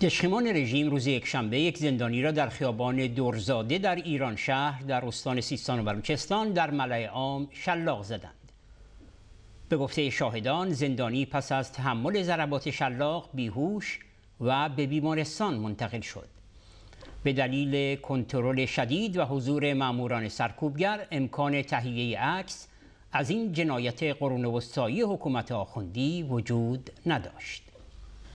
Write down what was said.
دشخیمان رژیم روز یکشنبه یک زندانی را در خیابان دورزاده در ایران شهر در استان سیستان و بلوچستان در ملعه عام شلاق زدند. به گفته شاهدان زندانی پس از تحمل ضربات شلاق بیهوش و به بیمارستان منتقل شد. به دلیل کنترل شدید و حضور ماموران سرکوبگر امکان تهیه عکس از این جنایت قرون وسطایی حکومت آخوندی وجود نداشت.